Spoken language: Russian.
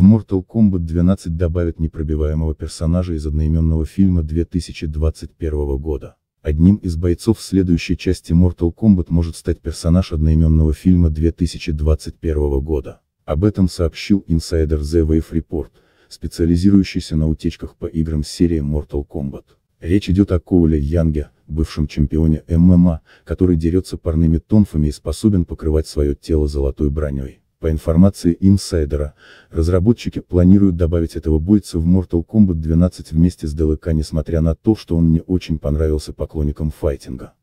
В Mortal Kombat 12 добавят непробиваемого персонажа из одноименного фильма 2021 года. Одним из бойцов следующей части Mortal Kombat может стать персонаж одноименного фильма 2021 года. Об этом сообщил Insider The Wave Report, специализирующийся на утечках по играм серии Mortal Kombat. Речь идет о Коуле Янге, бывшем чемпионе ММА, который дерется парными тонфами и способен покрывать свое тело золотой броней. По информации инсайдера, разработчики планируют добавить этого бойца в Mortal Kombat 12 вместе с ДЛК несмотря на то, что он не очень понравился поклонникам файтинга.